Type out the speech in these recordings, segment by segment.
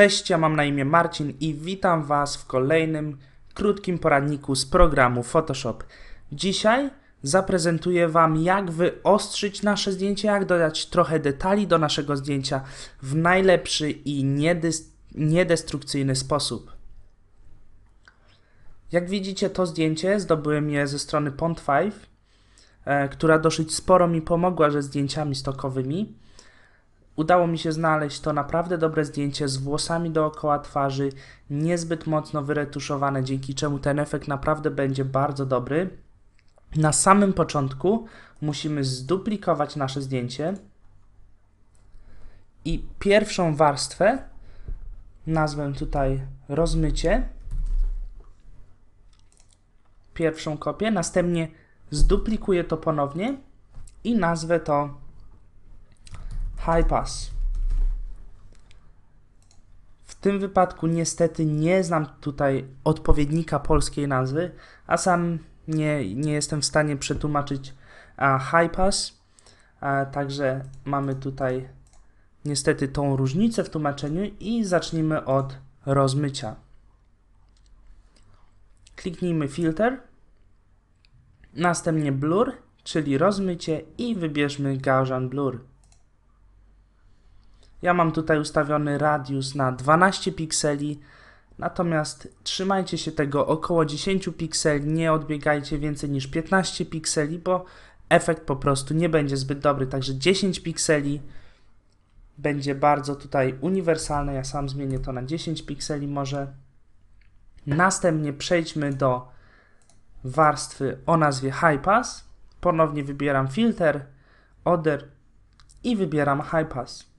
Cześć, ja mam na imię Marcin i witam Was w kolejnym krótkim poradniku z programu Photoshop. Dzisiaj zaprezentuję Wam, jak wyostrzyć nasze zdjęcie, jak dodać trochę detali do naszego zdjęcia w najlepszy i niedestrukcyjny sposób. Jak widzicie, to zdjęcie zdobyłem je ze strony Pond5, e, która dosyć sporo mi pomogła ze zdjęciami stokowymi. Udało mi się znaleźć to naprawdę dobre zdjęcie z włosami dookoła twarzy, niezbyt mocno wyretuszowane, dzięki czemu ten efekt naprawdę będzie bardzo dobry. Na samym początku musimy zduplikować nasze zdjęcie i pierwszą warstwę nazwę tutaj rozmycie. Pierwszą kopię, następnie zduplikuję to ponownie i nazwę to high pass. W tym wypadku niestety nie znam tutaj odpowiednika polskiej nazwy, a sam nie, nie jestem w stanie przetłumaczyć a, high pass. A, także mamy tutaj niestety tą różnicę w tłumaczeniu i zacznijmy od rozmycia. Kliknijmy filter, następnie blur, czyli rozmycie i wybierzmy Gaussian Blur. Ja mam tutaj ustawiony radius na 12 pikseli, natomiast trzymajcie się tego około 10 pikseli, nie odbiegajcie więcej niż 15 pikseli, bo efekt po prostu nie będzie zbyt dobry, także 10 pikseli będzie bardzo tutaj uniwersalne, ja sam zmienię to na 10 pikseli może. Następnie przejdźmy do warstwy o nazwie High Pass. Ponownie wybieram filter, order i wybieram High Pass.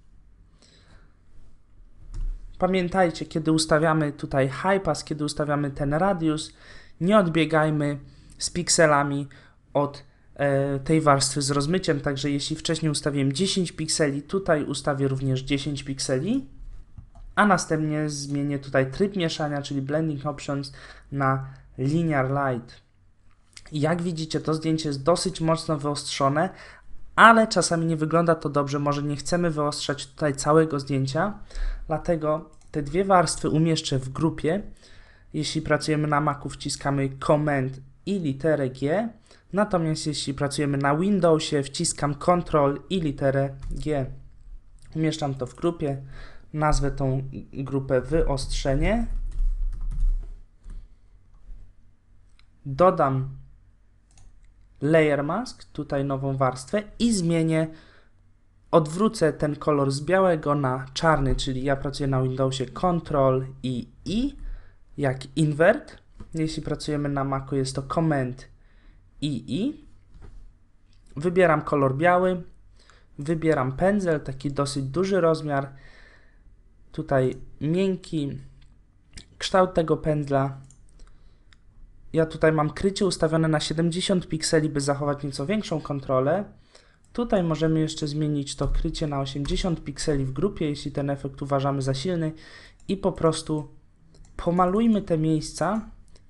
Pamiętajcie, kiedy ustawiamy tutaj high pass, kiedy ustawiamy ten radius, nie odbiegajmy z pikselami od e, tej warstwy z rozmyciem, także jeśli wcześniej ustawiłem 10 pikseli, tutaj ustawię również 10 pikseli, a następnie zmienię tutaj tryb mieszania, czyli blending options na linear light. Jak widzicie, to zdjęcie jest dosyć mocno wyostrzone, ale czasami nie wygląda to dobrze, może nie chcemy wyostrzać tutaj całego zdjęcia, dlatego te dwie warstwy umieszczę w grupie. Jeśli pracujemy na Macu, wciskamy Command i literę G. Natomiast jeśli pracujemy na Windowsie, wciskam Ctrl i literę G. Umieszczam to w grupie. Nazwę tą grupę wyostrzenie. Dodam layer mask, tutaj nową warstwę i zmienię odwrócę ten kolor z białego na czarny, czyli ja pracuję na Windowsie Ctrl i I, jak invert. Jeśli pracujemy na Macu jest to Command i I. Wybieram kolor biały, wybieram pędzel, taki dosyć duży rozmiar, tutaj miękki, kształt tego pędzla. Ja tutaj mam krycie ustawione na 70 pikseli, by zachować nieco większą kontrolę. Tutaj możemy jeszcze zmienić to krycie na 80 pikseli w grupie, jeśli ten efekt uważamy za silny i po prostu pomalujmy te miejsca,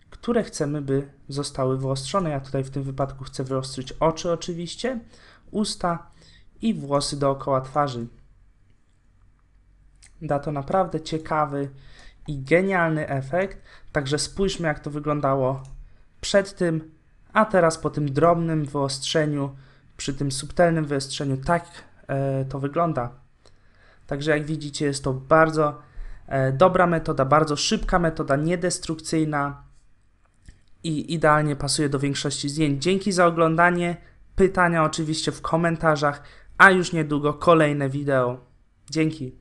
które chcemy, by zostały wyostrzone. Ja tutaj w tym wypadku chcę wyostrzyć oczy oczywiście, usta i włosy dookoła twarzy. Da to naprawdę ciekawy i genialny efekt. Także spójrzmy, jak to wyglądało przed tym, a teraz po tym drobnym wyostrzeniu przy tym subtelnym wyostrzeniu tak e, to wygląda. Także jak widzicie, jest to bardzo e, dobra metoda, bardzo szybka metoda, niedestrukcyjna i idealnie pasuje do większości zdjęć. Dzięki za oglądanie. Pytania oczywiście w komentarzach, a już niedługo kolejne wideo. Dzięki.